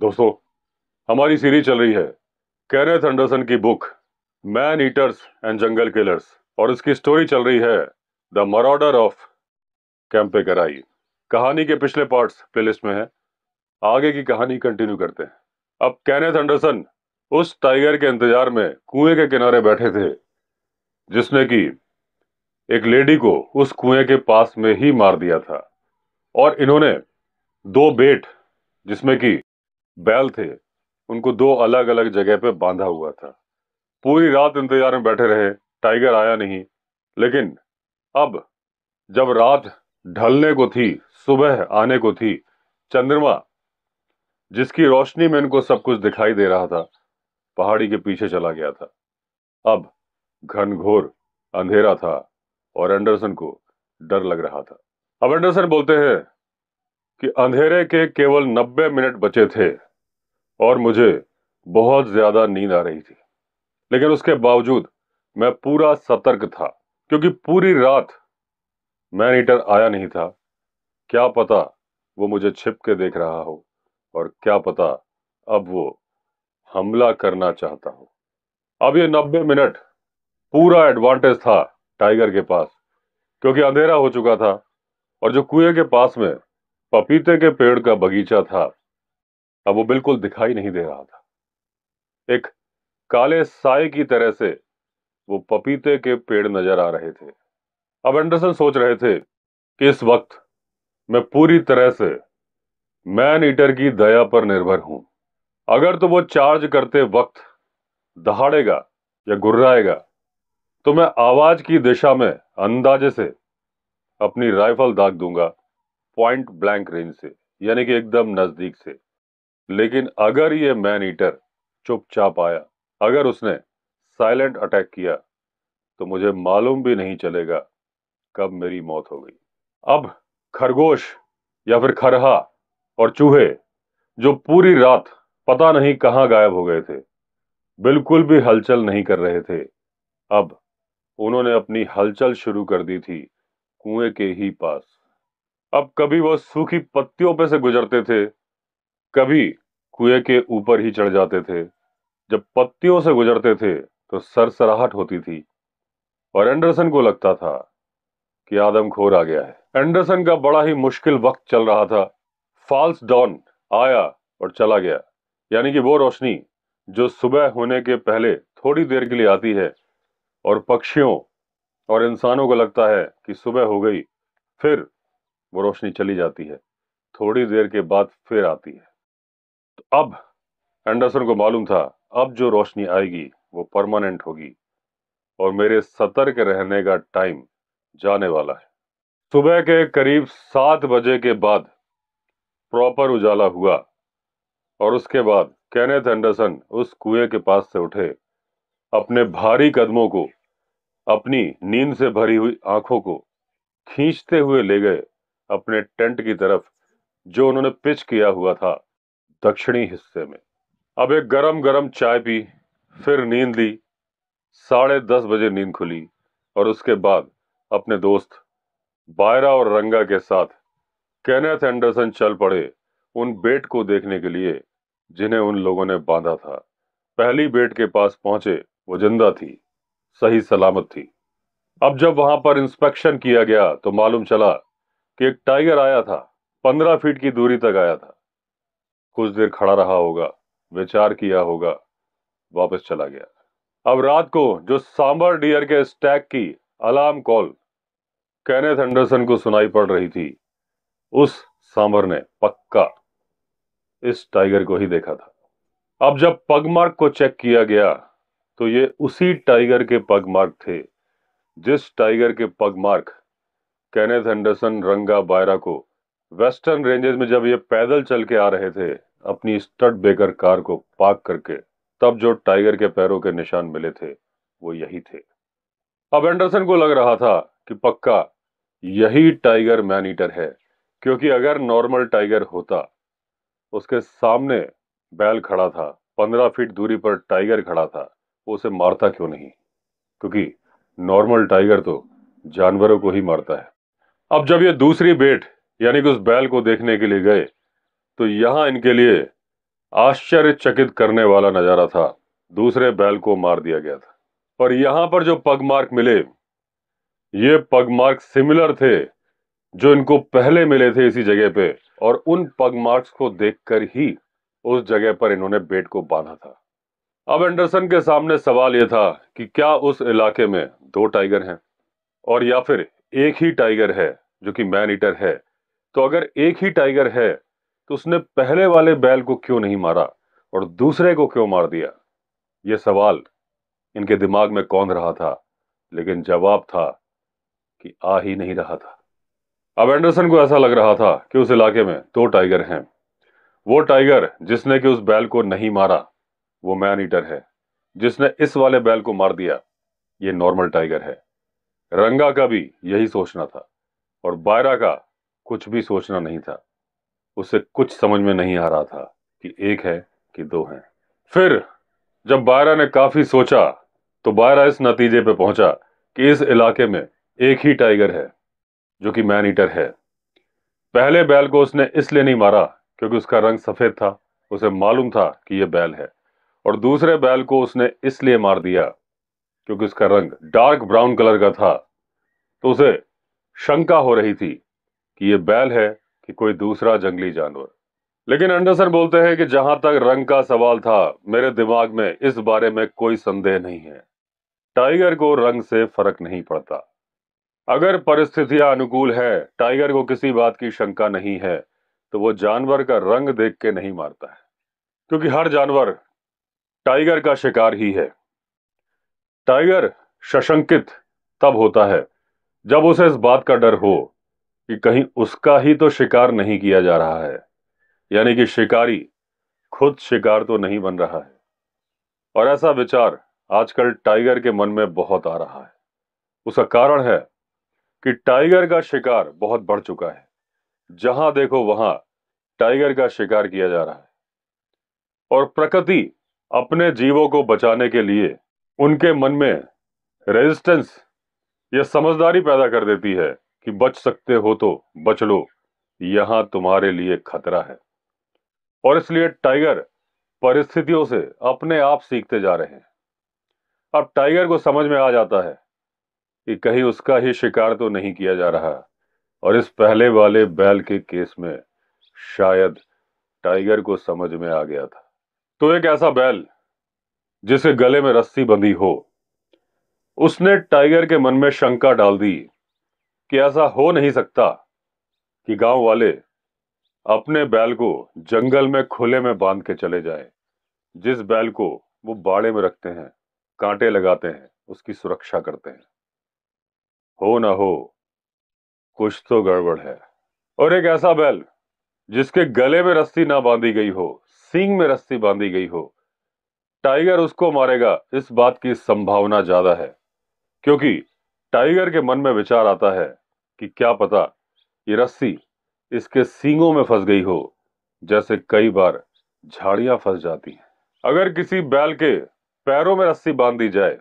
दोस्तों हमारी सीरीज चल रही है कैरेथ एंडरसन की book man eaters and jungle killers और इसकी स्टोरी चल रही है द मराडर ऑफ कैंपे कराई कहानी के पिछले पार्ट्स प्लेलिस्ट में है आगे की कहानी कंटिन्यू करते हैं अब कैनेथ एंडरसन उस टाइगर के इंतजार में कुएं के किनारे बैठे थे जिसने कि एक लेडी को उस कुएं के पास में ही मार दिया था और इन्होंने दो बेट जिसमें कि बैल थे उनको दो अलग अलग जगह पे बांधा हुआ था पूरी रात इंतजार में बैठे रहे टाइगर आया नहीं लेकिन अब जब रात ढलने को थी सुबह आने को थी चंद्रमा जिसकी रोशनी में इनको सब कुछ दिखाई दे रहा था पहाड़ी के पीछे चला गया था अब घनघोर अंधेरा था और एंडरसन को डर लग रहा था अब एंडरसन बोलते हैं कि अंधेरे के केवल 90 मिनट बचे थे और मुझे बहुत ज़्यादा नींद आ रही थी लेकिन उसके बावजूद मैं पूरा सतर्क था क्योंकि पूरी रात मैन ईटर आया नहीं था क्या पता वो मुझे छिप के देख रहा हो और क्या पता अब वो हमला करना चाहता हो अब ये नब्बे मिनट पूरा एडवांटेज था टाइगर के पास क्योंकि अंधेरा हो चुका था और जो कुएं के पास में पपीते के पेड़ का बगीचा था अब वो बिल्कुल दिखाई नहीं दे रहा था एक काले साय की तरह से वो पपीते के पेड़ नजर आ रहे थे अब एंडरसन सोच रहे थे कि इस वक्त मैं पूरी तरह से मैन ईटर की दया पर निर्भर हूं अगर तो वो चार्ज करते वक्त दहाड़ेगा या गुर्राएगा तो मैं आवाज की दिशा में अंदाजे से अपनी राइफल दाग दूंगा पॉइंट ब्लैंक रेंज से यानी कि एकदम नजदीक से लेकिन अगर ये मैन ईटर चुपचाप आया अगर उसने साइलेंट अटैक किया तो मुझे मालूम भी नहीं चलेगा कब मेरी मौत हो गई अब खरगोश या फिर खरहा और चूहे जो पूरी रात पता नहीं कहाँ गायब हो गए थे बिल्कुल भी हलचल नहीं कर रहे थे अब उन्होंने अपनी हलचल शुरू कर दी थी कुएं के ही पास अब कभी वो सूखी पत्तियों पे से गुजरते थे कभी कुएं के ऊपर ही चढ़ जाते थे जब पत्तियों से गुजरते थे तो सरसराहट होती थी और एंडरसन को लगता था कि आदमखोर आ गया है एंडरसन का बड़ा ही मुश्किल वक्त चल रहा था फॉल्स डॉन आया और चला गया यानी कि वो रोशनी जो सुबह होने के पहले थोड़ी देर के लिए आती है और पक्षियों और इंसानों को लगता है कि सुबह हो गई फिर वो रोशनी चली जाती है थोड़ी देर के बाद फिर आती है अब एंडरसन को मालूम था अब जो रोशनी आएगी वो परमानेंट होगी और मेरे सतर्क रहने का टाइम जाने वाला है सुबह के करीब सात बजे के बाद प्रॉपर उजाला हुआ और उसके बाद कैनेथ एंडरसन उस कुएं के पास से उठे अपने भारी कदमों को अपनी नींद से भरी हुई आंखों को खींचते हुए ले गए अपने टेंट की तरफ जो उन्होंने पिच किया हुआ था दक्षिणी हिस्से में अब एक गरम गरम चाय पी फिर नींद ली साढ़े दस बजे नींद खुली और उसके बाद अपने दोस्त बायरा और रंगा के साथ कैनेथ एंडरसन चल पड़े उन बेट को देखने के लिए जिन्हें उन लोगों ने बांधा था पहली बेट के पास पहुंचे वो जिंदा थी सही सलामत थी अब जब वहां पर इंस्पेक्शन किया गया तो मालूम चला कि एक टाइगर आया था पंद्रह फीट की दूरी तक आया था कुछ देर खड़ा रहा होगा विचार किया होगा वापस चला गया अब रात को जो सांबर डियर के स्टैक की अलार्म कॉल कैनेथ एंडरसन को सुनाई पड़ रही थी उस सांबर ने पक्का इस टाइगर को ही देखा था अब जब पग मार्क को चेक किया गया तो ये उसी टाइगर के पग मार्क थे जिस टाइगर के पग मार्क कैनेथ एंडरसन रंगा बायरा को वेस्टर्न रेंजेस में जब ये पैदल चल के आ रहे थे अपनी स्टड बेकर कार को पार्क करके तब जो टाइगर के पैरों के निशान मिले थे वो यही थे अब एंडरसन को लग रहा था कि पक्का यही टाइगर मैन ईटर है क्योंकि अगर नॉर्मल टाइगर होता उसके सामने बैल खड़ा था पंद्रह फीट दूरी पर टाइगर खड़ा था वो उसे मारता क्यों नहीं क्योंकि नॉर्मल टाइगर तो जानवरों को ही मारता है अब जब ये दूसरी बेट यानी कि उस बैल को देखने के लिए गए तो यहाँ इनके लिए आश्चर्यचकित करने वाला नज़ारा था दूसरे बैल को मार दिया गया था पर यहाँ पर जो पग मार्क मिले ये पग मार्क सिमिलर थे जो इनको पहले मिले थे इसी जगह पे और उन पग मार्क्स को देखकर ही उस जगह पर इन्होंने बेट को बांधा था अब एंडरसन के सामने सवाल यह था कि क्या उस इलाके में दो टाइगर हैं और या फिर एक ही टाइगर है जो कि मैन ईटर है तो अगर एक ही टाइगर है तो उसने पहले वाले बैल को क्यों नहीं मारा और दूसरे को क्यों मार दिया ये सवाल इनके दिमाग में कौन रहा था लेकिन जवाब था कि आ ही नहीं रहा था अब एंडरसन को ऐसा लग रहा था कि उस इलाके में दो टाइगर हैं वो टाइगर जिसने कि उस बैल को नहीं मारा वो मैन ईटर है जिसने इस वाले बैल को मार दिया ये नॉर्मल टाइगर है रंगा का भी यही सोचना था और बायरा का कुछ भी सोचना नहीं था उसे कुछ समझ में नहीं आ रहा था कि एक है कि दो हैं फिर जब बायरा ने काफी सोचा तो बायरा इस नतीजे पे पहुंचा कि इस इलाके में एक ही टाइगर है जो कि मैन ईटर है पहले बैल को उसने इसलिए नहीं मारा क्योंकि उसका रंग सफ़ेद था उसे मालूम था कि यह बैल है और दूसरे बैल को उसने इसलिए मार दिया क्योंकि उसका रंग डार्क ब्राउन कलर का था तो उसे शंका हो रही थी कि यह बैल है कि कोई दूसरा जंगली जानवर लेकिन एंडरसन बोलते हैं कि जहां तक रंग का सवाल था मेरे दिमाग में इस बारे में कोई संदेह नहीं है टाइगर को रंग से फर्क नहीं पड़ता अगर परिस्थितियां अनुकूल है टाइगर को किसी बात की शंका नहीं है तो वो जानवर का रंग देख के नहीं मारता है क्योंकि हर जानवर टाइगर का शिकार ही है टाइगर सशंकित तब होता है जब उसे इस बात का डर हो कि कहीं उसका ही तो शिकार नहीं किया जा रहा है यानी कि शिकारी खुद शिकार तो नहीं बन रहा है और ऐसा विचार आजकल टाइगर के मन में बहुत आ रहा है उसका कारण है कि टाइगर का शिकार बहुत बढ़ चुका है जहां देखो वहां टाइगर का शिकार किया जा रहा है और प्रकृति अपने जीवों को बचाने के लिए उनके मन में रेजिस्टेंस या समझदारी पैदा कर देती है कि बच सकते हो तो बच लो यहां तुम्हारे लिए खतरा है और इसलिए टाइगर परिस्थितियों से अपने आप सीखते जा रहे हैं अब टाइगर को समझ में आ जाता है कि कहीं उसका ही शिकार तो नहीं किया जा रहा और इस पहले वाले बैल के केस में शायद टाइगर को समझ में आ गया था तो एक ऐसा बैल जिसे गले में रस्सी बंधी हो उसने टाइगर के मन में शंका डाल दी कि ऐसा हो नहीं सकता कि गांव वाले अपने बैल को जंगल में खुले में बांध के चले जाए जिस बैल को वो बाड़े में रखते हैं कांटे लगाते हैं उसकी सुरक्षा करते हैं हो ना हो कुछ तो गड़बड़ है और एक ऐसा बैल जिसके गले में रस्सी ना बांधी गई हो सींग में रस्सी बांधी गई हो टाइगर उसको मारेगा इस बात की संभावना ज्यादा है क्योंकि टाइगर के मन में विचार आता है कि क्या पता ये रस्सी इसके सींगों में फंस गई हो जैसे कई बार झाड़ियां फंस जाती हैं अगर किसी बैल के पैरों में रस्सी बांध दी जाए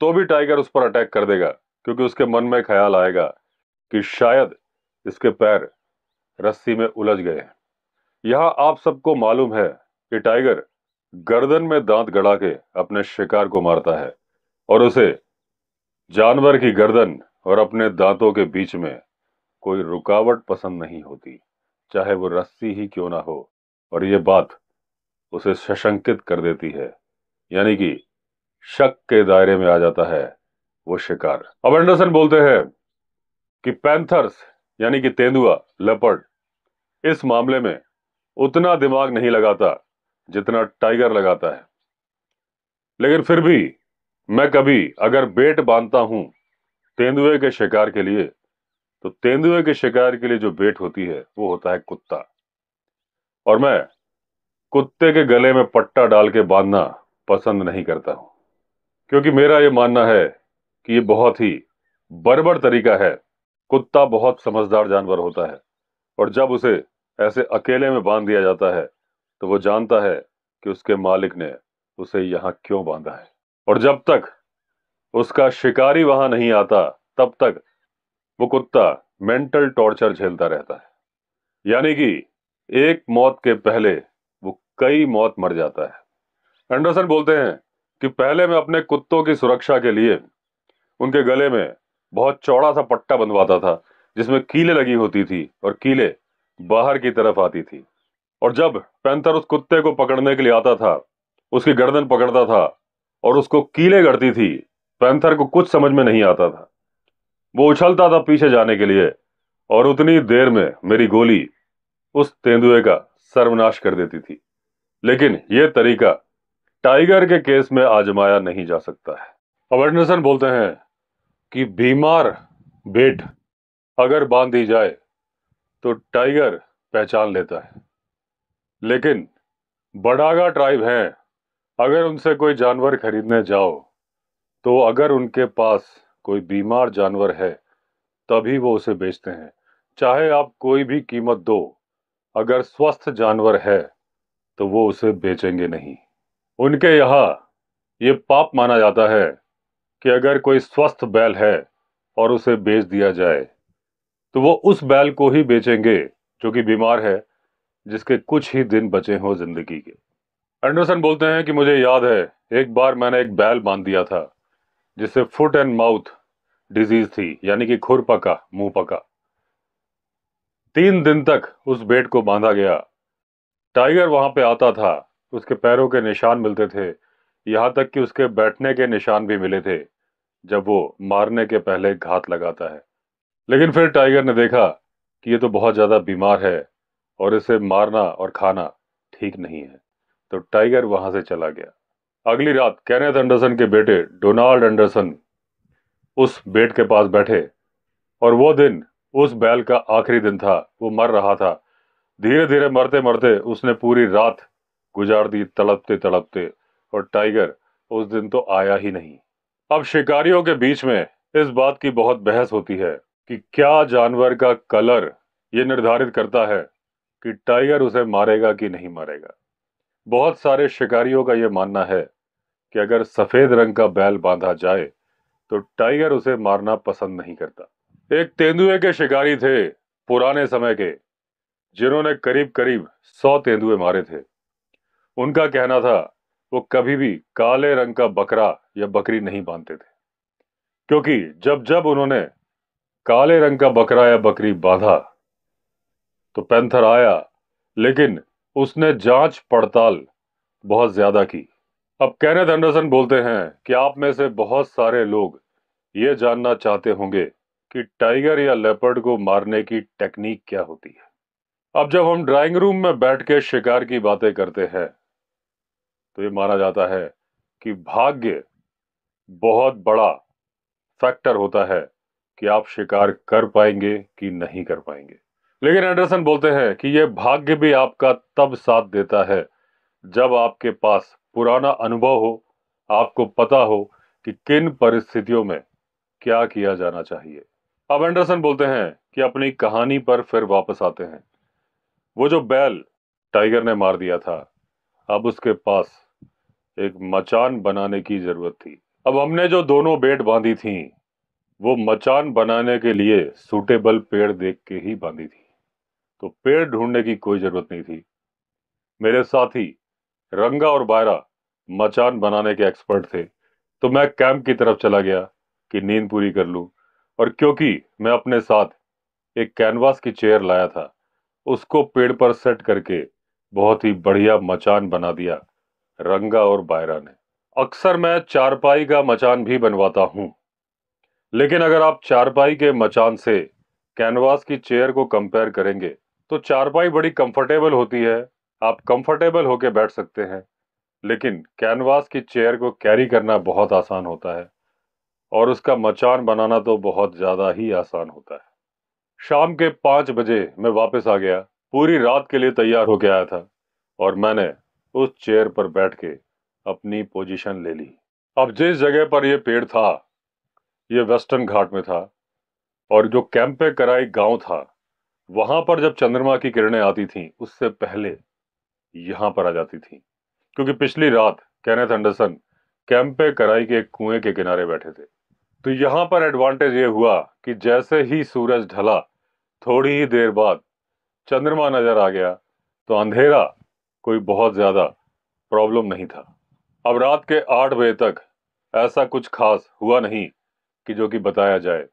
तो भी टाइगर उस पर अटैक कर देगा क्योंकि उसके मन में ख्याल आएगा कि शायद इसके पैर रस्सी में उलझ गए हैं यह आप सबको मालूम है कि टाइगर गर्दन में दांत गड़ा के अपने शिकार को मारता है और उसे जानवर की गर्दन और अपने दांतों के बीच में कोई रुकावट पसंद नहीं होती चाहे वो रस्सी ही क्यों ना हो और ये बात उसे सशंकित कर देती है यानी कि शक के दायरे में आ जाता है वो शिकार अब एंडरसन बोलते हैं कि पैंथर्स यानी कि तेंदुआ लपट इस मामले में उतना दिमाग नहीं लगाता जितना टाइगर लगाता है लेकिन फिर भी मैं कभी अगर बेट बांधता हूं तेंदुए के शिकार के लिए तो तेंदुए के शिकार के लिए जो बेट होती है वो होता है कुत्ता और मैं कुत्ते के गले में पट्टा डाल के बांधना पसंद नहीं करता हूं क्योंकि मेरा ये मानना है कि ये बहुत ही बर्बर तरीका है कुत्ता बहुत समझदार जानवर होता है और जब उसे ऐसे अकेले में बांध दिया जाता है तो वो जानता है कि उसके मालिक ने उसे यहाँ क्यों बांधा है और जब तक उसका शिकारी वहां नहीं आता तब तक वो कुत्ता मेंटल टॉर्चर झेलता रहता है यानी कि एक मौत के पहले वो कई मौत मर जाता है एंडरसन बोलते हैं कि पहले मैं अपने कुत्तों की सुरक्षा के लिए उनके गले में बहुत चौड़ा सा पट्टा बंधवाता था जिसमें कीले लगी होती थी और कीले बाहर की तरफ आती थी और जब पैंथर उस कुत्ते को पकड़ने के लिए आता था उसकी गर्दन पकड़ता था और उसको कीले गढ़ती थी पैंथर को कुछ समझ में नहीं आता था वो उछलता था पीछे जाने के लिए और उतनी देर में मेरी गोली उस तेंदुए का सर्वनाश कर देती थी लेकिन यह तरीका टाइगर के केस में आजमाया नहीं जा सकता है अवर्डनसन बोलते हैं कि बीमार बेट अगर बांध दी जाए तो टाइगर पहचान लेता है लेकिन बड़ागा ट्राइब हैं अगर उनसे कोई जानवर खरीदने जाओ तो अगर उनके पास कोई बीमार जानवर है तभी वो उसे बेचते हैं चाहे आप कोई भी कीमत दो अगर स्वस्थ जानवर है तो वो उसे बेचेंगे नहीं उनके यहाँ ये पाप माना जाता है कि अगर कोई स्वस्थ बैल है और उसे बेच दिया जाए तो वो उस बैल को ही बेचेंगे जो कि बीमार है जिसके कुछ ही दिन बचे हों जिंदगी के एंडरसन बोलते हैं कि मुझे याद है एक बार मैंने एक बैल बांध दिया था जिसे फुट एंड माउथ डिजीज थी यानी कि खुर पका मुंह पका तीन दिन तक उस बेट को बांधा गया टाइगर वहां पे आता था उसके पैरों के निशान मिलते थे यहाँ तक कि उसके बैठने के निशान भी मिले थे जब वो मारने के पहले घात लगाता है लेकिन फिर टाइगर ने देखा कि ये तो बहुत ज़्यादा बीमार है और इसे मारना और खाना ठीक नहीं है तो टाइगर वहां से चला गया अगली रात कैनेथ एंडरसन के बेटे डोनाल्ड एंडरसन उस बेट के पास बैठे और वो दिन उस बैल का आखिरी दिन था वो मर रहा था धीरे धीरे मरते मरते उसने पूरी रात गुजार दी तड़पते तड़पते और टाइगर उस दिन तो आया ही नहीं अब शिकारियों के बीच में इस बात की बहुत बहस होती है कि क्या जानवर का कलर ये निर्धारित करता है कि टाइगर उसे मारेगा कि नहीं मारेगा बहुत सारे शिकारियों का ये मानना है कि अगर सफ़ेद रंग का बैल बांधा जाए तो टाइगर उसे मारना पसंद नहीं करता एक तेंदुए के शिकारी थे पुराने समय के जिन्होंने करीब करीब सौ तेंदुए मारे थे उनका कहना था वो कभी भी काले रंग का बकरा या बकरी नहीं बांधते थे क्योंकि जब जब उन्होंने काले रंग का बकरा या बकरी बांधा तो पैंथर आया लेकिन उसने जांच पड़ताल बहुत ज्यादा की अब कैनेथ एंडरसन बोलते हैं कि आप में से बहुत सारे लोग ये जानना चाहते होंगे कि टाइगर या लेपर्ड को मारने की टेक्निक क्या होती है अब जब हम ड्राइंग रूम में बैठ के शिकार की बातें करते हैं तो ये माना जाता है कि भाग्य बहुत बड़ा फैक्टर होता है कि आप शिकार कर पाएंगे कि नहीं कर पाएंगे लेकिन एंडरसन बोलते हैं कि यह भाग्य भी आपका तब साथ देता है जब आपके पास पुराना अनुभव हो आपको पता हो कि किन परिस्थितियों में क्या किया जाना चाहिए अब एंडरसन बोलते हैं कि अपनी कहानी पर फिर वापस आते हैं वो जो बैल टाइगर ने मार दिया था अब उसके पास एक मचान बनाने की जरूरत थी अब हमने जो दोनों बेट बांधी थी वो मचान बनाने के लिए सूटेबल पेड़ देख के ही बांधी थी तो पेड़ ढूंढने की कोई जरूरत नहीं थी मेरे साथी रंगा और बायरा मचान बनाने के एक्सपर्ट थे तो मैं कैंप की तरफ चला गया कि नींद पूरी कर लूँ और क्योंकि मैं अपने साथ एक कैनवास की चेयर लाया था उसको पेड़ पर सेट करके बहुत ही बढ़िया मचान बना दिया रंगा और बायरा ने अक्सर मैं चारपाई का मचान भी बनवाता हूँ लेकिन अगर आप चारपाई के मचान से कैनवास की चेयर को कंपेयर करेंगे तो चारपाई बड़ी कंफर्टेबल होती है आप कंफर्टेबल होके बैठ सकते हैं लेकिन कैनवास की चेयर को कैरी करना बहुत आसान होता है और उसका मचान बनाना तो बहुत ज़्यादा ही आसान होता है शाम के पाँच बजे मैं वापस आ गया पूरी रात के लिए तैयार होके आया था और मैंने उस चेयर पर बैठ के अपनी पोजीशन ले ली अब जिस जगह पर यह पेड़ था यह वेस्टर्न घाट में था और जो कैंपे कराई गांव था वहां पर जब चंद्रमा की किरणें आती थीं उससे पहले यहां पर आ जाती थी क्योंकि पिछली रात कैनेथ एंडरसन कैंपे कराई के कुएं के किनारे बैठे थे तो यहां पर एडवांटेज ये हुआ कि जैसे ही सूरज ढला थोड़ी ही देर बाद चंद्रमा नज़र आ गया तो अंधेरा कोई बहुत ज़्यादा प्रॉब्लम नहीं था अब रात के आठ बजे तक ऐसा कुछ खास हुआ नहीं कि जो कि बताया जाए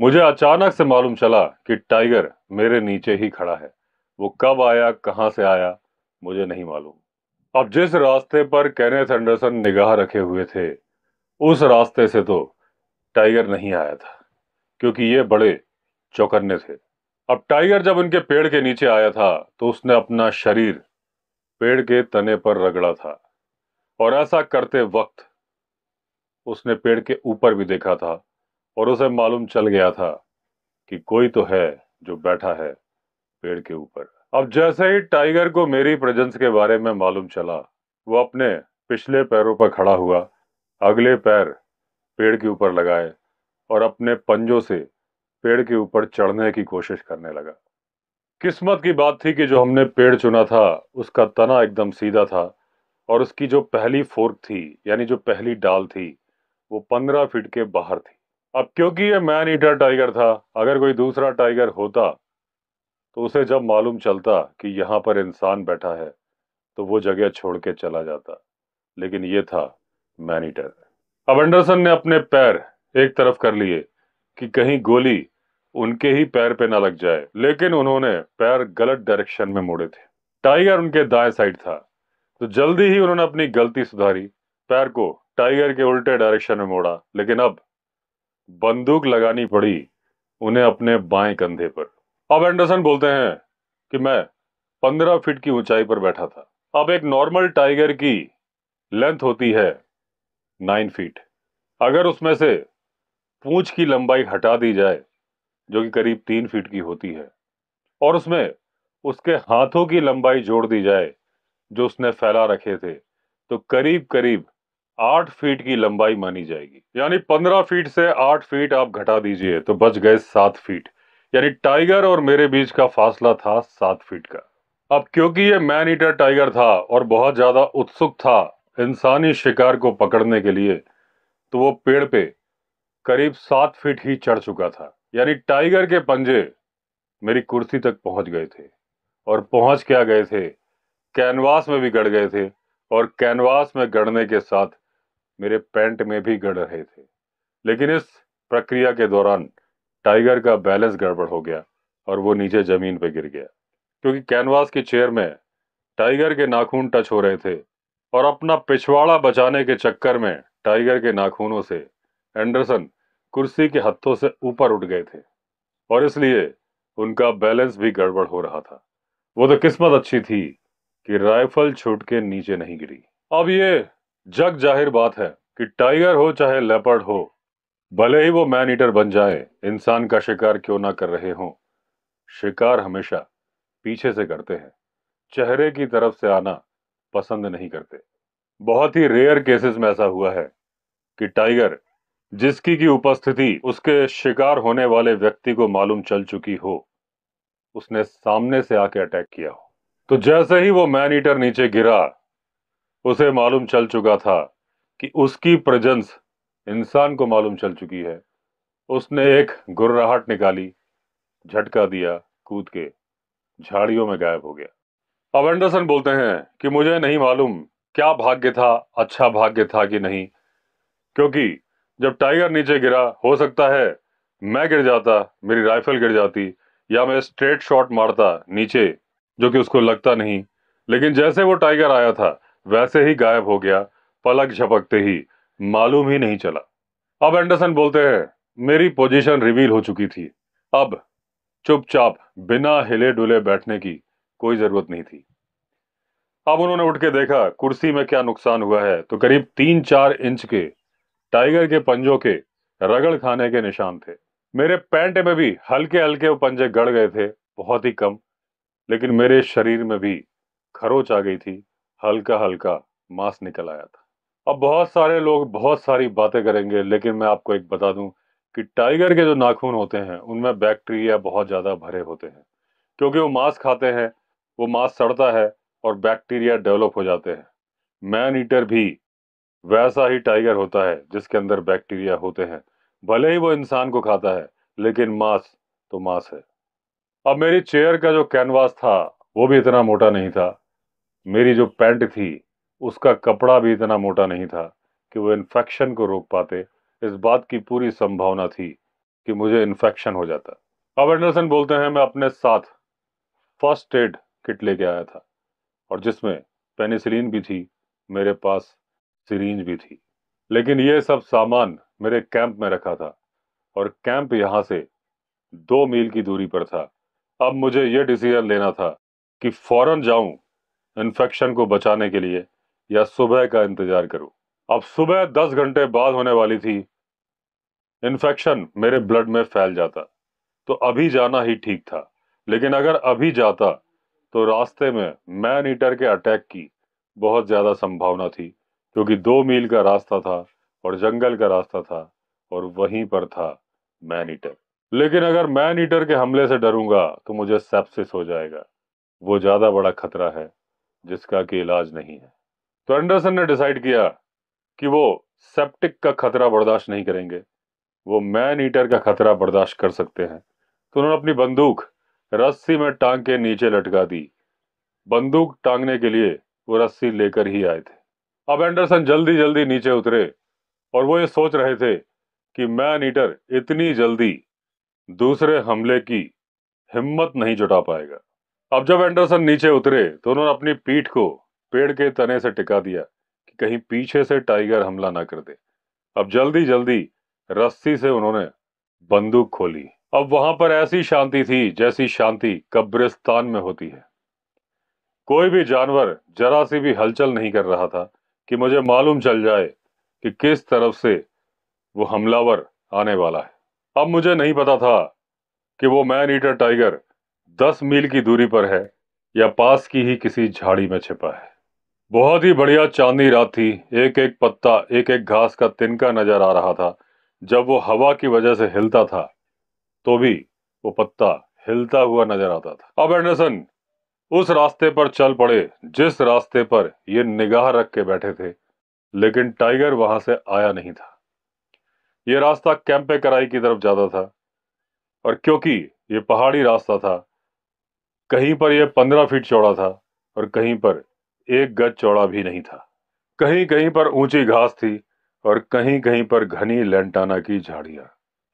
मुझे अचानक से मालूम चला कि टाइगर मेरे नीचे ही खड़ा है वो कब आया कहाँ से आया मुझे नहीं मालूम अब जिस रास्ते पर कैनेथ एंडरसन निगाह रखे हुए थे उस रास्ते से तो टाइगर नहीं आया था क्योंकि ये बड़े चौकन्ने थे अब टाइगर जब उनके पेड़ के नीचे आया था तो उसने अपना शरीर पेड़ के तने पर रगड़ा था और ऐसा करते वक्त उसने पेड़ के ऊपर भी देखा था और उसे मालूम चल गया था कि कोई तो है जो बैठा है पेड़ के ऊपर अब जैसे ही टाइगर को मेरी प्रेजेंस के बारे में मालूम चला वो अपने पिछले पैरों पर खड़ा हुआ अगले पैर पेड़ के ऊपर लगाए और अपने पंजों से पेड़ के ऊपर चढ़ने की कोशिश करने लगा किस्मत की बात थी कि जो हमने पेड़ चुना था उसका तना एकदम सीधा था और उसकी जो पहली फोर्क थी यानी जो पहली डाल थी वो पंद्रह फीट के बाहर थी अब क्योंकि ये मैन ईटर टाइगर था अगर कोई दूसरा टाइगर होता तो उसे जब मालूम चलता कि यहाँ पर इंसान बैठा है तो वो जगह छोड़ के चला जाता लेकिन ये था मैनीटर अब एंडरसन ने अपने पैर एक तरफ कर लिए कि कहीं गोली उनके ही पैर पे ना लग जाए लेकिन उन्होंने पैर गलत डायरेक्शन में मोड़े थे टाइगर उनके दाएं साइड था तो जल्दी ही उन्होंने अपनी गलती सुधारी पैर को टाइगर के उल्टे डायरेक्शन में मोड़ा लेकिन अब बंदूक लगानी पड़ी उन्हें अपने बाएं कंधे पर अब एंडरसन बोलते हैं कि मैं पंद्रह फीट की ऊंचाई पर बैठा था अब एक नॉर्मल टाइगर की लेंथ होती है नाइन फीट अगर उसमें से पूंछ की लंबाई हटा दी जाए जो कि करीब तीन फीट की होती है और उसमें उसके हाथों की लंबाई जोड़ दी जाए जो उसने फैला रखे थे तो करीब करीब आठ फीट की लंबाई मानी जाएगी यानी पंद्रह फीट से आठ फीट आप घटा दीजिए तो बच गए सात फीट यानी टाइगर और मेरे बीच का फासला था सात फीट का अब क्योंकि ये मैन ईटर टाइगर था और बहुत ज़्यादा उत्सुक था इंसानी शिकार को पकड़ने के लिए तो वो पेड़ पे करीब सात फीट ही चढ़ चुका था यानी टाइगर के पंजे मेरी कुर्सी तक पहुंच गए थे और पहुंच क्या गए थे कैनवास में भी गड़ गए थे और कैनवास में गड़ने के साथ मेरे पैंट में भी गड़ रहे थे लेकिन इस प्रक्रिया के दौरान टाइगर का बैलेंस गड़बड़ हो गया और वो नीचे जमीन पर गिर गया क्योंकि कैनवास की चेयर में टाइगर के नाखून टच हो रहे थे और अपना पिछवाड़ा बचाने के चक्कर में टाइगर के नाखूनों से एंडरसन कुर्सी के हत्थों से ऊपर उठ गए थे और इसलिए उनका बैलेंस भी गड़बड़ हो रहा था वो तो किस्मत अच्छी थी कि राइफल छूट के नीचे नहीं गिरी अब ये जग जाहिर बात है कि टाइगर हो चाहे लेपर्ड हो भले ही वो मैन ईटर बन जाए इंसान का शिकार क्यों ना कर रहे हों शिकार हमेशा पीछे से करते हैं चेहरे की तरफ से आना पसंद नहीं करते बहुत ही रेयर केसेस में ऐसा हुआ है कि टाइगर जिसकी की उपस्थिति उसके शिकार होने वाले व्यक्ति को मालूम चल चुकी हो उसने सामने से आके अटैक किया हो तो जैसे ही वो मैन ईटर नीचे गिरा उसे मालूम चल चुका था कि उसकी प्रजेंस इंसान को मालूम चल चुकी है उसने एक गुर्राहट निकाली झटका दिया कूद के झाड़ियों में गायब हो गया अब एंडरसन बोलते हैं कि मुझे नहीं मालूम क्या भाग्य था अच्छा भाग्य था कि नहीं क्योंकि जब टाइगर नीचे गिरा हो सकता है मैं गिर जाता मेरी राइफल गिर जाती या मैं स्ट्रेट शॉट मारता नीचे जो कि उसको लगता नहीं लेकिन जैसे वो टाइगर आया था वैसे ही गायब हो गया पलक झपकते ही मालूम ही नहीं चला अब एंडरसन बोलते हैं मेरी पोजीशन रिवील हो चुकी थी अब चुपचाप बिना हिले डुले बैठने की कोई जरूरत नहीं थी अब उन्होंने उठ के देखा कुर्सी में क्या नुकसान हुआ है तो करीब तीन चार इंच के टाइगर के पंजों के रगड़ खाने के निशान थे मेरे पैंट में भी हल्के हल्के वो पंजे गड़ गए थे बहुत ही कम लेकिन मेरे शरीर में भी खरोच आ गई थी हल्का हल्का मांस निकल आया था अब बहुत सारे लोग बहुत सारी बातें करेंगे लेकिन मैं आपको एक बता दूं कि टाइगर के जो नाखून होते हैं उनमें बैक्टीरिया बहुत ज़्यादा भरे होते हैं क्योंकि वो मांस खाते हैं वो मांस सड़ता है और बैक्टीरिया डेवलप हो जाते हैं मैन ईटर भी वैसा ही टाइगर होता है जिसके अंदर बैक्टीरिया होते हैं भले ही वो इंसान को खाता है लेकिन मांस तो मांस है अब मेरी चेयर का जो कैनवास था वो भी इतना मोटा नहीं था मेरी जो पैंट थी उसका कपड़ा भी इतना मोटा नहीं था कि वो इन्फेक्शन को रोक पाते इस बात की पूरी संभावना थी कि मुझे इन्फेक्शन हो जाता अब एंडरसन बोलते हैं मैं अपने साथ फर्स्ट एड किट लेके आया था और जिसमें पेनिसिलिन भी थी मेरे पास सिरिंज भी थी लेकिन ये सब सामान मेरे कैंप में रखा था और कैंप यहाँ से दो मील की दूरी पर था अब मुझे ये डिसीजन लेना था कि फ़ौरन जाऊँ इन्फेक्शन को बचाने के लिए या सुबह का इंतजार करूं अब सुबह दस घंटे बाद होने वाली थी इन्फेक्शन मेरे ब्लड में फैल जाता तो अभी जाना ही ठीक था लेकिन अगर अभी जाता तो रास्ते में मैन ईटर के अटैक की बहुत ज़्यादा संभावना थी क्योंकि दो मील का रास्ता था और जंगल का रास्ता था और वहीं पर था मैन ईटर लेकिन अगर मैन ईटर के हमले से डरूंगा तो मुझे सेप्सिस हो जाएगा वो ज़्यादा बड़ा खतरा है जिसका कि इलाज नहीं है तो एंडरसन ने डिसाइड किया कि वो सेप्टिक का खतरा बर्दाश्त नहीं करेंगे वो मैन ईटर का खतरा बर्दाश्त कर सकते हैं तो उन्होंने अपनी बंदूक रस्सी में टांग के नीचे लटका दी बंदूक टांगने के लिए वो रस्सी लेकर ही आए थे अब एंडरसन जल्दी जल्दी नीचे उतरे और वो ये सोच रहे थे कि मैन ईटर इतनी जल्दी दूसरे हमले की हिम्मत नहीं जुटा पाएगा अब जब एंडरसन नीचे उतरे तो उन्होंने अपनी पीठ को पेड़ के तने से टिका दिया कि कहीं पीछे से टाइगर हमला ना कर दे अब जल्दी जल्दी रस्सी से उन्होंने बंदूक खोली अब वहां पर ऐसी शांति थी जैसी शांति कब्रिस्तान में होती है कोई भी जानवर जरा सी भी हलचल नहीं कर रहा था कि मुझे मालूम चल जाए कि किस तरफ से वो हमलावर आने वाला है अब मुझे नहीं पता था कि वो मैन ईटर टाइगर दस मील की दूरी पर है या पास की ही किसी झाड़ी में छिपा है बहुत ही बढ़िया चांदनी रात थी एक एक पत्ता एक एक घास का तिनका नजर आ रहा था जब वो हवा की वजह से हिलता था तो भी वो पत्ता हिलता हुआ नजर आता था अब एंडरसन उस रास्ते पर चल पड़े जिस रास्ते पर ये निगाह रख के बैठे थे लेकिन टाइगर वहां से आया नहीं था ये रास्ता कैंपे कराई की तरफ जाता था और क्योंकि ये पहाड़ी रास्ता था कहीं पर यह पंद्रह फीट चौड़ा था और कहीं पर एक गज चौड़ा भी नहीं था कहीं कहीं पर ऊंची घास थी और कहीं कहीं पर घनी लेंटाना की झाड़ियां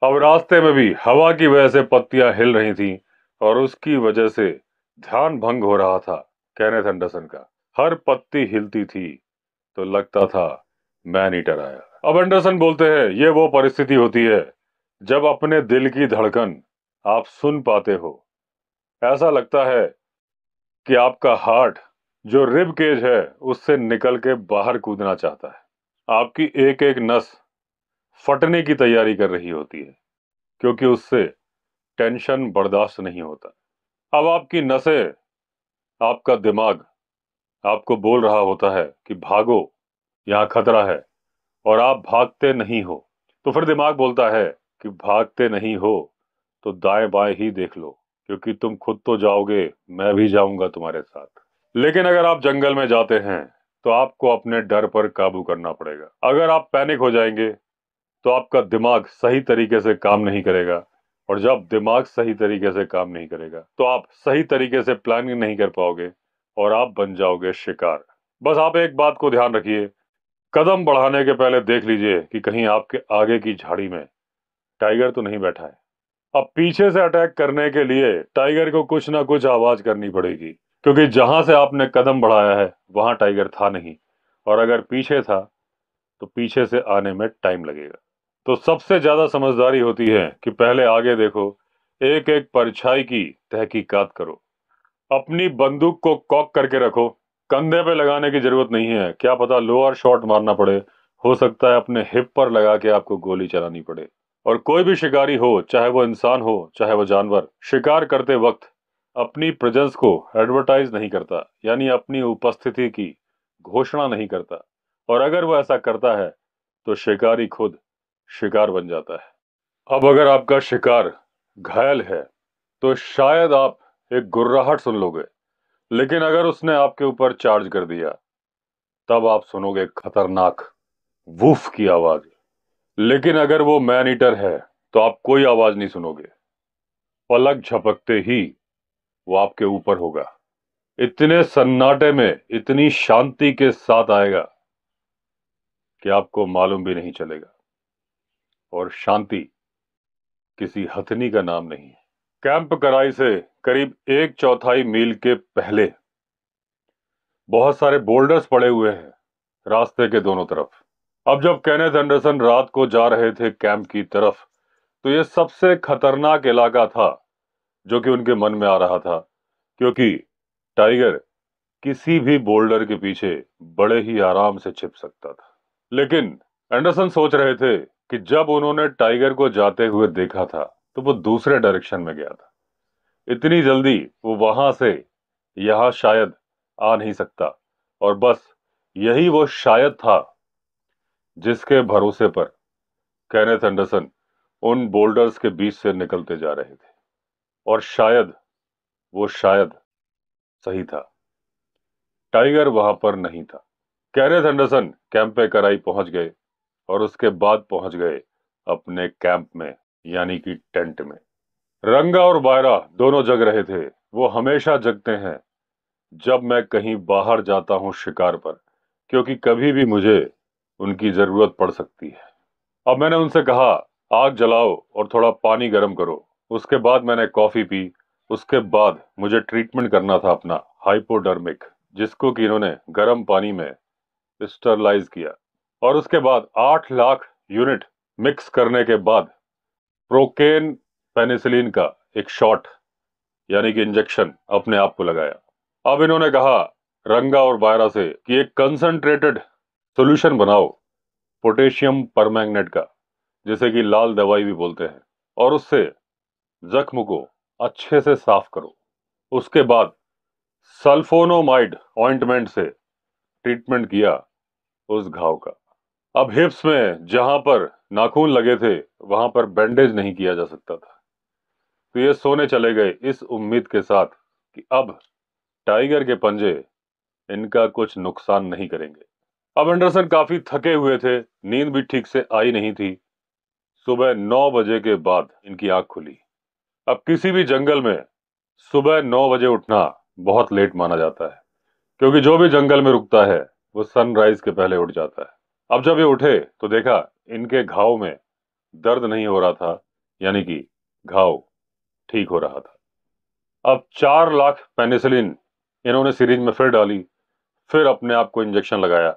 अब रास्ते में भी हवा की वजह से पत्तियां हिल रही थीं और उसकी वजह से ध्यान भंग हो रहा था कैनेथ एंडरसन का हर पत्ती हिलती थी तो लगता था मैं नहीं आया अब एंडरसन बोलते हैं ये वो परिस्थिति होती है जब अपने दिल की धड़कन आप सुन पाते हो ऐसा लगता है कि आपका हार्ट जो रिब केज है उससे निकल के बाहर कूदना चाहता है आपकी एक एक नस फटने की तैयारी कर रही होती है क्योंकि उससे टेंशन बर्दाश्त नहीं होता अब आपकी नसें आपका दिमाग आपको बोल रहा होता है कि भागो यहाँ खतरा है और आप भागते नहीं हो तो फिर दिमाग बोलता है कि भागते नहीं हो तो दाएं बाएं ही देख लो क्योंकि तुम खुद तो जाओगे मैं भी जाऊंगा तुम्हारे साथ लेकिन अगर आप जंगल में जाते हैं तो आपको अपने डर पर काबू करना पड़ेगा अगर आप पैनिक हो जाएंगे तो आपका दिमाग सही तरीके से काम नहीं करेगा और जब दिमाग सही तरीके से काम नहीं करेगा तो आप सही तरीके से प्लानिंग नहीं कर पाओगे और आप बन जाओगे शिकार बस आप एक बात को ध्यान रखिए कदम बढ़ाने के पहले देख लीजिए कि कहीं आपके आगे की झाड़ी में टाइगर तो नहीं बैठा है अब पीछे से अटैक करने के लिए टाइगर को कुछ ना कुछ आवाज करनी पड़ेगी क्योंकि जहां से आपने कदम बढ़ाया है वहां टाइगर था नहीं और अगर पीछे था तो पीछे से आने में टाइम लगेगा तो सबसे ज़्यादा समझदारी होती है कि पहले आगे देखो एक एक परछाई की तहकीकात करो अपनी बंदूक को कॉक करके रखो कंधे पे लगाने की ज़रूरत नहीं है क्या पता लोअर शॉट मारना पड़े हो सकता है अपने हिप पर लगा के आपको गोली चलानी पड़े और कोई भी शिकारी हो चाहे वो इंसान हो चाहे वो जानवर शिकार करते वक्त अपनी प्रेजेंस को एडवर्टाइज नहीं करता यानी अपनी उपस्थिति की घोषणा नहीं करता और अगर वह ऐसा करता है तो शिकारी खुद शिकार बन जाता है अब अगर आपका शिकार घायल है तो शायद आप एक गुर्राहट सुन लोगे लेकिन अगर उसने आपके ऊपर चार्ज कर दिया तब आप सुनोगे खतरनाक वूफ की आवाज लेकिन अगर वो मैन ईटर है तो आप कोई आवाज नहीं सुनोगे पलक झपकते ही वो आपके ऊपर होगा इतने सन्नाटे में इतनी शांति के साथ आएगा कि आपको मालूम भी नहीं चलेगा और शांति किसी हथनी का नाम नहीं है कैंप कराई से करीब एक चौथाई मील के पहले बहुत सारे बोल्डर्स पड़े हुए हैं रास्ते के दोनों तरफ अब जब कैनेथ एंडरसन रात को जा रहे थे कैंप की तरफ तो यह सबसे खतरनाक इलाका था जो कि उनके मन में आ रहा था क्योंकि टाइगर किसी भी बोल्डर के पीछे बड़े ही आराम से छिप सकता था लेकिन एंडरसन सोच रहे थे कि जब उन्होंने टाइगर को जाते हुए देखा था तो वो दूसरे डायरेक्शन में गया था इतनी जल्दी वो वहां से यहाँ शायद आ नहीं सकता और बस यही वो शायद था जिसके भरोसे पर कैनेथ एंडरसन उन बोल्डर्स के बीच से निकलते जा रहे थे और शायद वो शायद सही था टाइगर वहां पर नहीं था कैरेथ एंडरसन कैंप पे कराई पहुंच गए और उसके बाद पहुंच गए अपने कैंप में यानी कि टेंट में रंगा और बायरा दोनों जग रहे थे वो हमेशा जगते हैं जब मैं कहीं बाहर जाता हूं शिकार पर क्योंकि कभी भी मुझे उनकी ज़रूरत पड़ सकती है अब मैंने उनसे कहा आग जलाओ और थोड़ा पानी गर्म करो उसके बाद मैंने कॉफ़ी पी उसके बाद मुझे ट्रीटमेंट करना था अपना हाइपोडर्मिक जिसको कि इन्होंने गर्म पानी में स्टरलाइज किया और उसके बाद आठ लाख यूनिट मिक्स करने के बाद प्रोकेन पेनिसिलिन का एक शॉट यानी कि इंजेक्शन अपने आप को लगाया अब इन्होंने कहा रंगा और बायरा से कि एक कंसंट्रेटेड सॉल्यूशन बनाओ पोटेशियम परमैंगनेट का जिसे कि लाल दवाई भी बोलते हैं और उससे जख्म को अच्छे से साफ करो उसके बाद सल्फोनोमाइड ऑइंटमेंट से ट्रीटमेंट किया उस घाव का अब हिप्स में जहां पर नाखून लगे थे वहां पर बैंडेज नहीं किया जा सकता था तो ये सोने चले गए इस उम्मीद के साथ कि अब टाइगर के पंजे इनका कुछ नुकसान नहीं करेंगे अब एंडरसन काफी थके हुए थे नींद भी ठीक से आई नहीं थी सुबह नौ बजे के बाद इनकी आंख खुली अब किसी भी जंगल में सुबह नौ बजे उठना बहुत लेट माना जाता है क्योंकि जो भी जंगल में रुकता है वो सनराइज के पहले उठ जाता है अब जब ये उठे तो देखा इनके घाव में दर्द नहीं हो रहा था यानी कि घाव ठीक हो रहा था अब चार लाख पेनिसिलिन इन्होंने सीरीज में फिर डाली फिर अपने आप को इंजेक्शन लगाया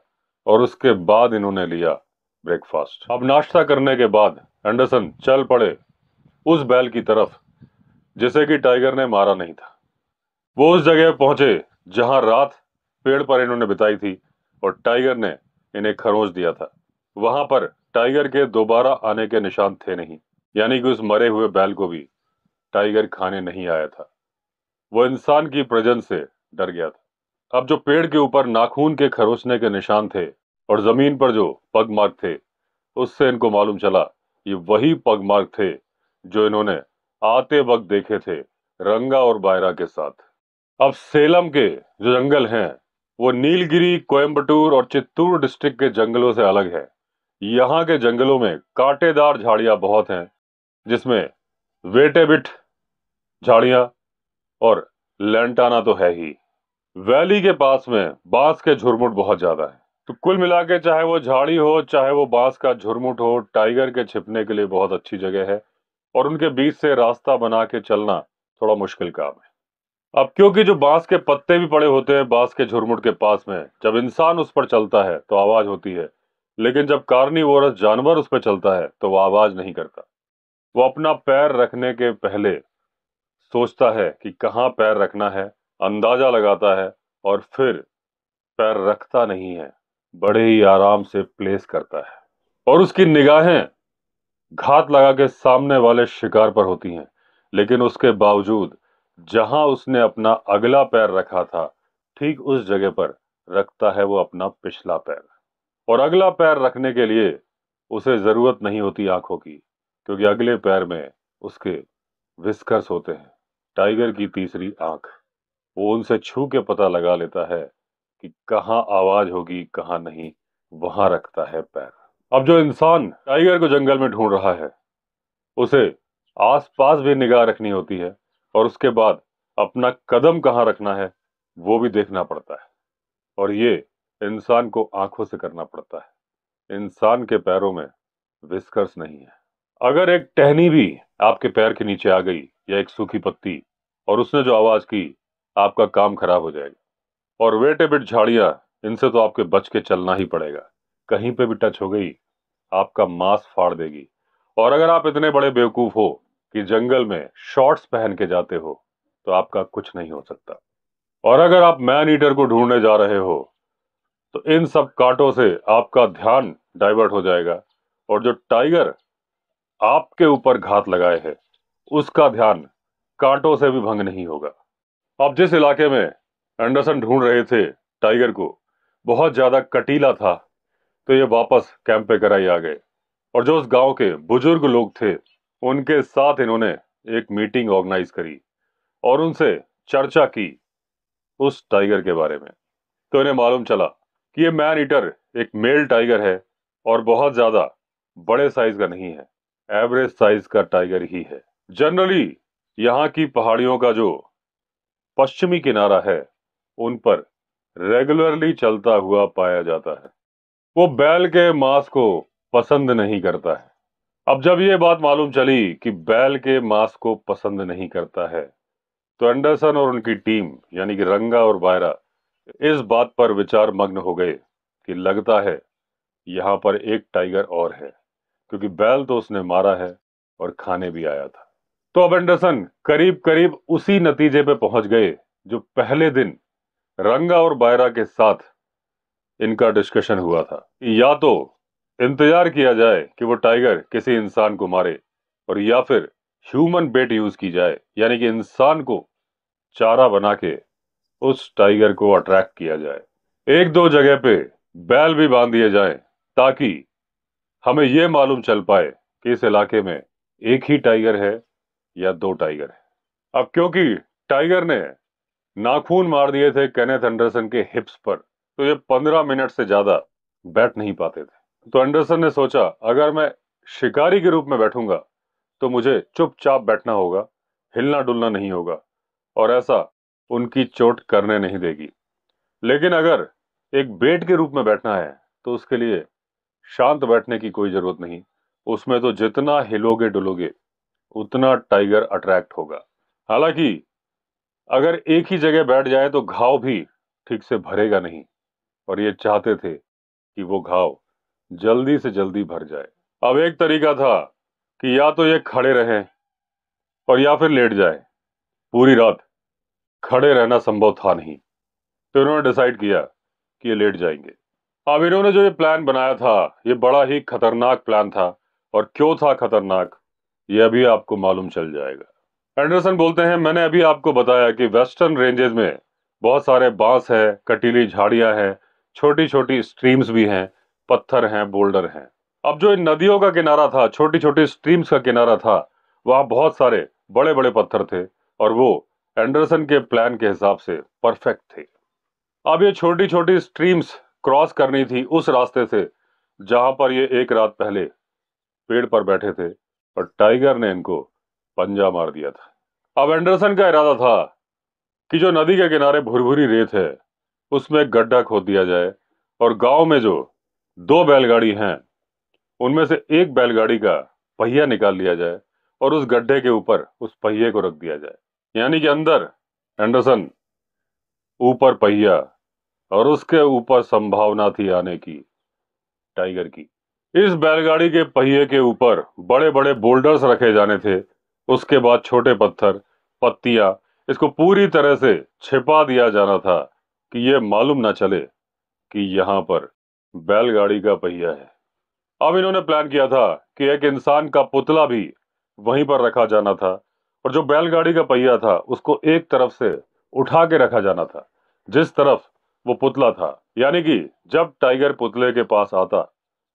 और उसके बाद इन्होंने लिया ब्रेकफास्ट अब नाश्ता करने के बाद एंडरसन चल पड़े उस बैल की तरफ जिसे कि टाइगर ने मारा नहीं था वो उस जगह पहुंचे जहां रात पेड़ पर इन्होंने बिताई थी और टाइगर ने इन्हें खरोंच दिया था वहां पर टाइगर के दोबारा आने के निशान थे नहीं यानी कि उस मरे हुए बैल को भी टाइगर खाने नहीं आया था वो इंसान की प्रजन से डर गया था अब जो पेड़ के ऊपर नाखून के खरोचने के निशान थे और जमीन पर जो पग मार्ग थे उससे इनको मालूम चला ये वही पग मार्ग थे जो इन्होंने आते वक्त देखे थे रंगा और बायरा के साथ अब सेलम के जो जंगल हैं वो नीलगिरी कोयम्बटूर और चित्तूर डिस्ट्रिक्ट के जंगलों से अलग है यहाँ के जंगलों में कांटेदार झाड़ियाँ बहुत हैं जिसमें वेटेबिट झाड़ियाँ और लेंटाना तो है ही वैली के पास में बांस के झुरमुट बहुत ज़्यादा है तो कुल मिला के चाहे वो झाड़ी हो चाहे वो बांस का झुरमुट हो टाइगर के छिपने के लिए बहुत अच्छी जगह है और उनके बीच से रास्ता बना के चलना थोड़ा मुश्किल काम है अब क्योंकि जो बांस के पत्ते भी पड़े होते हैं बांस के झुरमुट के पास में जब इंसान उस पर चलता है तो आवाज होती है लेकिन जब कारनी जानवर उस पर चलता है तो वह आवाज नहीं करता वो अपना पैर रखने के पहले सोचता है कि कहाँ पैर रखना है अंदाजा लगाता है और फिर पैर रखता नहीं है बड़े ही आराम से प्लेस करता है और उसकी निगाहें घात लगा के सामने वाले शिकार पर होती हैं लेकिन उसके बावजूद जहां उसने अपना अगला पैर रखा था ठीक उस जगह पर रखता है वो अपना पिछला पैर और अगला पैर रखने के लिए उसे ज़रूरत नहीं होती आंखों की क्योंकि अगले पैर में उसके विस्कर्स होते हैं टाइगर की तीसरी आंख वो उनसे छू के पता लगा लेता है कि कहाँ आवाज़ होगी कहाँ नहीं वहां रखता है पैर अब जो इंसान टाइगर को जंगल में ढूंढ रहा है उसे आसपास भी निगाह रखनी होती है और उसके बाद अपना कदम कहाँ रखना है वो भी देखना पड़ता है और ये इंसान को आंखों से करना पड़ता है इंसान के पैरों में विस्कर्स नहीं है अगर एक टहनी भी आपके पैर के नीचे आ गई या एक सूखी पत्ती और उसने जो आवाज़ की आपका काम खराब हो जाएगा और वेटे झाड़ियां झाड़ियाँ इनसे तो आपके बच के चलना ही पड़ेगा कहीं पे भी टच हो गई आपका मांस फाड़ देगी और अगर आप इतने बड़े बेवकूफ हो कि जंगल में शॉर्ट्स पहन के जाते हो तो आपका कुछ नहीं हो सकता और अगर आप मैन ईटर को ढूंढने जा रहे हो तो इन सब कांटों से आपका ध्यान डाइवर्ट हो जाएगा और जो टाइगर आपके ऊपर घात लगाए है उसका ध्यान कांटों से भी भंग नहीं होगा आप जिस इलाके में एंडरसन ढूंढ रहे थे टाइगर को बहुत ज़्यादा कटीला था तो ये वापस कैंप पे कराई आ गए और जो उस गांव के बुजुर्ग लोग थे उनके साथ इन्होंने एक मीटिंग ऑर्गेनाइज करी और उनसे चर्चा की उस टाइगर के बारे में तो इन्हें मालूम चला कि ये मैन ईटर एक मेल टाइगर है और बहुत ज़्यादा बड़े साइज का नहीं है एवरेज साइज का टाइगर ही है जनरली यहाँ की पहाड़ियों का जो पश्चिमी किनारा है उन पर रेगुलरली चलता हुआ पाया जाता है वो बैल के मांस को पसंद नहीं करता है अब जब ये बात मालूम चली कि बैल के मांस को पसंद नहीं करता है तो एंडरसन और उनकी टीम यानी कि रंगा और बायरा इस बात पर विचार मग्न हो गए कि लगता है यहाँ पर एक टाइगर और है क्योंकि बैल तो उसने मारा है और खाने भी आया था तो अब एंडरसन करीब करीब उसी नतीजे पे पहुंच गए जो पहले दिन रंगा और बायरा के साथ इनका डिस्कशन हुआ था या तो इंतजार किया जाए कि वो टाइगर किसी इंसान को मारे और या फिर ह्यूमन बेट यूज की जाए यानी कि इंसान को चारा बना के उस टाइगर को अट्रैक्ट किया जाए एक दो जगह पे बैल भी बांध दिए जाए ताकि हमें यह मालूम चल पाए कि इस इलाके में एक ही टाइगर है या दो टाइगर है अब क्योंकि टाइगर ने नाखून मार दिए थे कैनेथ एंडरसन के हिप्स पर तो ये पंद्रह मिनट से ज़्यादा बैठ नहीं पाते थे तो एंडरसन ने सोचा अगर मैं शिकारी के रूप में बैठूंगा तो मुझे चुपचाप बैठना होगा हिलना डुलना नहीं होगा और ऐसा उनकी चोट करने नहीं देगी लेकिन अगर एक बेट के रूप में बैठना है तो उसके लिए शांत बैठने की कोई ज़रूरत नहीं उसमें तो जितना हिलोगे डुलोगे उतना टाइगर अट्रैक्ट होगा हालांकि अगर एक ही जगह बैठ जाए तो घाव भी ठीक से भरेगा नहीं और ये चाहते थे कि वो घाव जल्दी से जल्दी भर जाए अब एक तरीका था कि या तो ये खड़े रहे और या फिर लेट जाए पूरी रात खड़े रहना संभव था नहीं तो इन्होंने डिसाइड किया कि ये लेट जाएंगे अब इन्होंने जो ये प्लान बनाया था ये बड़ा ही खतरनाक प्लान था और क्यों था खतरनाक ये अभी आपको मालूम चल जाएगा एंडरसन बोलते हैं मैंने अभी आपको बताया कि वेस्टर्न रेंजेस में बहुत सारे बांस हैं कटीली झाड़ियां हैं छोटी छोटी स्ट्रीम्स भी हैं पत्थर हैं बोल्डर हैं अब जो इन नदियों का किनारा था छोटी छोटी स्ट्रीम्स का किनारा था वहाँ बहुत सारे बड़े बड़े पत्थर थे और वो एंडरसन के प्लान के हिसाब से परफेक्ट थे अब ये छोटी छोटी स्ट्रीम्स क्रॉस करनी थी उस रास्ते से जहाँ पर ये एक रात पहले पेड़ पर बैठे थे और टाइगर ने इनको पंजा मार दिया था अब एंडरसन का इरादा था कि जो नदी के किनारे भुरभुरी रेत है उसमें एक गड्ढा खोद दिया जाए और गांव में जो दो बैलगाड़ी हैं उनमें से एक बैलगाड़ी का पहिया निकाल लिया जाए और उस गड्ढे के ऊपर उस पहिए को रख दिया जाए यानी कि अंदर एंडरसन ऊपर पहिया और उसके ऊपर संभावना थी आने की टाइगर की इस बैलगाड़ी के पहिए के ऊपर बड़े बड़े बोल्डर्स रखे जाने थे उसके बाद छोटे पत्थर पत्तियां इसको पूरी तरह से छिपा दिया जाना था कि यह मालूम ना चले कि यहां पर बैलगाड़ी का पहिया है अब इन्होंने प्लान किया था कि एक इंसान का पुतला भी वहीं पर रखा जाना था और जो बैलगाड़ी का पहिया था उसको एक तरफ से उठा के रखा जाना था जिस तरफ वो पुतला था यानी कि जब टाइगर पुतले के पास आता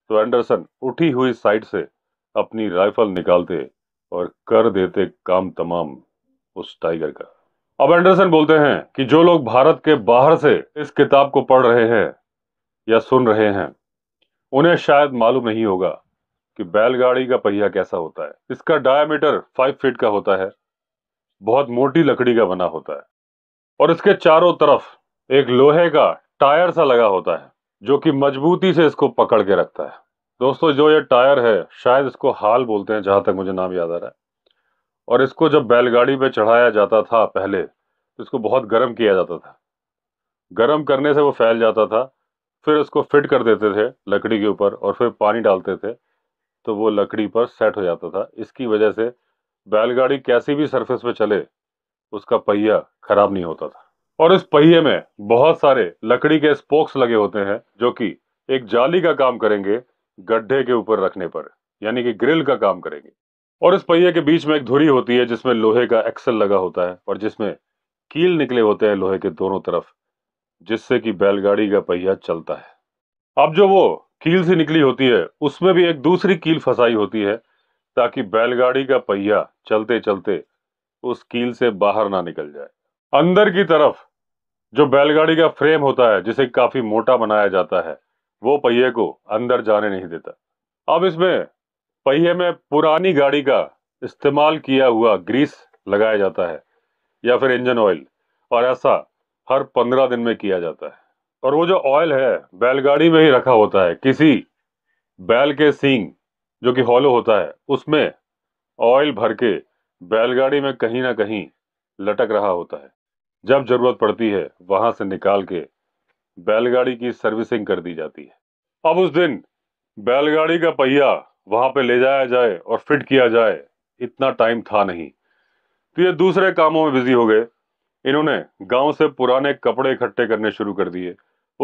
तो एंडरसन उठी हुई साइड से अपनी राइफल निकालते और कर देते काम तमाम उस टाइगर का अब एंडरसन बोलते हैं कि जो लोग भारत के बाहर से इस किताब को पढ़ रहे हैं या सुन रहे हैं उन्हें शायद मालूम नहीं होगा कि बैलगाड़ी का पहिया कैसा होता है इसका डायमीटर फाइव फीट का होता है बहुत मोटी लकड़ी का बना होता है और इसके चारों तरफ एक लोहे का टायर सा लगा होता है जो कि मजबूती से इसको पकड़ के रखता है दोस्तों जो ये टायर है शायद इसको हाल बोलते हैं जहां तक मुझे नाम याद आ रहा है और इसको जब बैलगाड़ी पे चढ़ाया जाता था पहले तो इसको बहुत गर्म किया जाता था गर्म करने से वो फैल जाता था फिर उसको फिट कर देते थे लकड़ी के ऊपर और फिर पानी डालते थे तो वो लकड़ी पर सेट हो जाता था इसकी वजह से बैलगाड़ी कैसी भी सरफेस पे चले उसका पहिया खराब नहीं होता था और इस पहिए में बहुत सारे लकड़ी के स्पोक्स लगे होते हैं जो कि एक जाली का काम करेंगे गड्ढे के ऊपर रखने पर यानी कि ग्रिल का काम करेंगे और इस पहिए के बीच में एक धुरी होती है जिसमें लोहे का एक्सल लगा होता है और जिसमें कील निकले होते हैं लोहे के दोनों तरफ जिससे कि बैलगाड़ी का पहिया चलता है अब जो वो कील से निकली होती है उसमें भी एक दूसरी कील फंसाई होती है ताकि बैलगाड़ी का पहिया चलते चलते उस कील से बाहर ना निकल जाए अंदर की तरफ जो बैलगाड़ी का फ्रेम होता है जिसे काफी मोटा बनाया जाता है वो पहिए को अंदर जाने नहीं देता अब इसमें पहिए में पुरानी गाड़ी का इस्तेमाल किया हुआ ग्रीस लगाया जाता है या फिर इंजन ऑयल और ऐसा हर पंद्रह दिन में किया जाता है और वो जो ऑयल है बैलगाड़ी में ही रखा होता है किसी बैल के सींग जो कि हॉलो होता है उसमें ऑयल भर के बैलगाड़ी में कहीं ना कहीं लटक रहा होता है जब जरूरत पड़ती है वहां से निकाल के बैलगाड़ी की सर्विसिंग कर दी जाती है अब उस दिन बैलगाड़ी का पहिया वहाँ पे ले जाया जाए और फिट किया जाए इतना टाइम था नहीं तो ये दूसरे कामों में बिजी हो गए इन्होंने गांव से पुराने कपड़े इकट्ठे करने शुरू कर दिए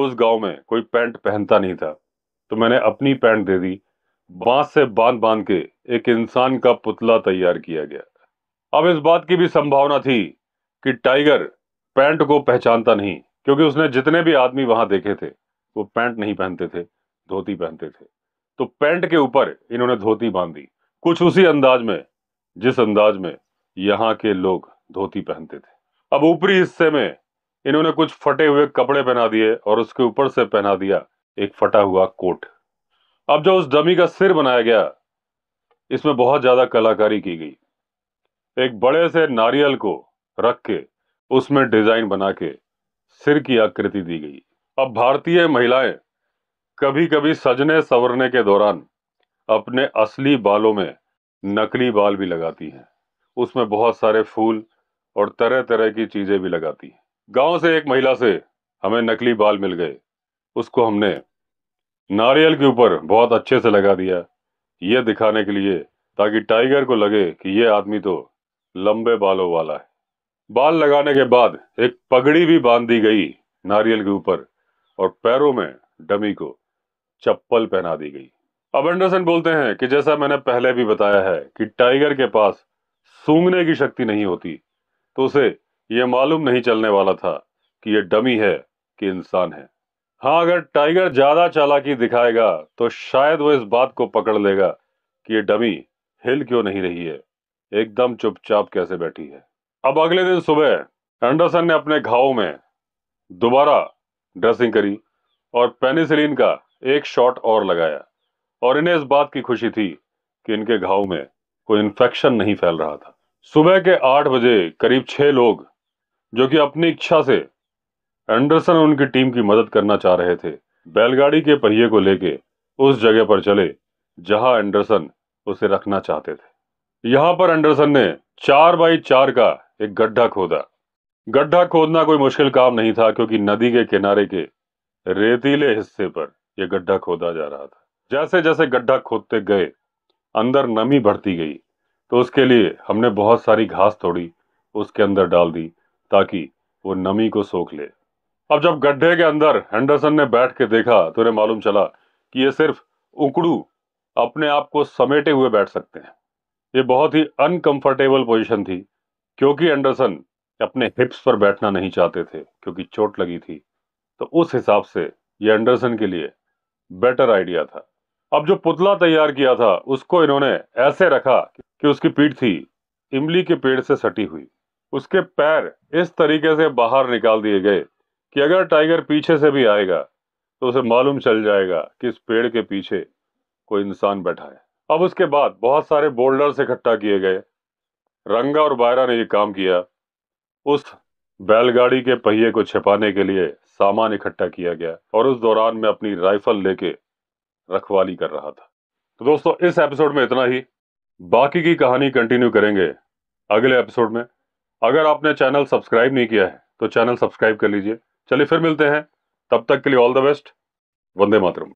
उस गांव में कोई पैंट पहनता नहीं था तो मैंने अपनी पैंट दे दी बांस से बांध बांध के एक इंसान का पुतला तैयार किया गया अब इस बात की भी संभावना थी कि टाइगर पैंट को पहचानता नहीं क्योंकि उसने जितने भी आदमी वहां देखे थे वो पैंट नहीं पहनते थे धोती पहनते थे तो पैंट के ऊपर इन्होंने धोती बांध दी कुछ उसी अंदाज में जिस अंदाज में यहाँ के लोग धोती पहनते थे अब ऊपरी हिस्से में इन्होंने कुछ फटे हुए कपड़े पहना दिए और उसके ऊपर से पहना दिया एक फटा हुआ कोट अब जो उस डमी का सिर बनाया गया इसमें बहुत ज्यादा कलाकारी की गई एक बड़े से नारियल को रख के उसमें डिजाइन बना के सिर की आकृति दी गई अब भारतीय महिलाएं कभी कभी सजने संवरने के दौरान अपने असली बालों में नकली बाल भी लगाती हैं उसमें बहुत सारे फूल और तरह तरह की चीज़ें भी लगाती हैं गांव से एक महिला से हमें नकली बाल मिल गए उसको हमने नारियल के ऊपर बहुत अच्छे से लगा दिया ये दिखाने के लिए ताकि टाइगर को लगे कि ये आदमी तो लंबे बालों वाला है बाल लगाने के बाद एक पगड़ी भी बांध दी गई नारियल के ऊपर और पैरों में डमी को चप्पल पहना दी गई अब एंडरसन बोलते हैं कि जैसा मैंने पहले भी बताया है कि टाइगर के पास सूंघने की शक्ति नहीं होती तो उसे ये मालूम नहीं चलने वाला था कि यह डमी है कि इंसान है हाँ अगर टाइगर ज्यादा चालाकी दिखाएगा तो शायद वो इस बात को पकड़ लेगा कि ये डमी हिल क्यों नहीं रही है एकदम चुपचाप कैसे बैठी है अब अगले दिन सुबह एंडरसन ने अपने घावों में दोबारा ड्रेसिंग करी और पेनिसिलिन का एक शॉट और लगाया और इन्हें इस बात की खुशी थी कि इनके घाव में कोई इन्फेक्शन नहीं फैल रहा था सुबह के आठ बजे करीब छः लोग जो कि अपनी इच्छा से एंडरसन और उनकी टीम की मदद करना चाह रहे थे बैलगाड़ी के पहिए को लेके उस जगह पर चले जहां एंडरसन उसे रखना चाहते थे यहां पर एंडरसन ने चार बाई चार का एक गड्ढा खोदा गड्ढा खोदना कोई मुश्किल काम नहीं था क्योंकि नदी के किनारे के रेतीले हिस्से पर ये गड्ढा खोदा जा रहा था जैसे जैसे गड्ढा खोदते गए अंदर नमी बढ़ती गई तो उसके लिए हमने बहुत सारी घास तोड़ी उसके अंदर डाल दी ताकि वो नमी को सोख ले अब जब गड्ढे के अंदर हैंडरसन ने बैठ के देखा तो उन्हें मालूम चला कि ये सिर्फ उकड़ू अपने आप को समेटे हुए बैठ सकते हैं ये बहुत ही अनकंफर्टेबल पोजीशन थी क्योंकि एंडरसन अपने हिप्स पर बैठना नहीं चाहते थे क्योंकि चोट लगी थी तो उस हिसाब से ये एंडरसन के लिए बेटर आइडिया था अब जो पुतला तैयार किया था उसको इन्होंने ऐसे रखा कि उसकी पीठ थी इमली के पेड़ से सटी हुई उसके पैर इस तरीके से बाहर निकाल दिए गए कि अगर टाइगर पीछे से भी आएगा तो उसे मालूम चल जाएगा कि इस पेड़ के पीछे कोई इंसान बैठा है अब उसके बाद बहुत सारे बोल्डर्स इकट्ठा किए गए रंगा और बायरा ने ये काम किया उस बैलगाड़ी के पहिए को छिपाने के लिए सामान इकट्ठा किया गया और उस दौरान मैं अपनी राइफल लेके रखवाली कर रहा था तो दोस्तों इस एपिसोड में इतना ही बाकी की कहानी कंटिन्यू करेंगे अगले एपिसोड में अगर आपने चैनल सब्सक्राइब नहीं किया है तो चैनल सब्सक्राइब कर लीजिए चलिए फिर मिलते हैं तब तक के लिए all the best Vande Mataram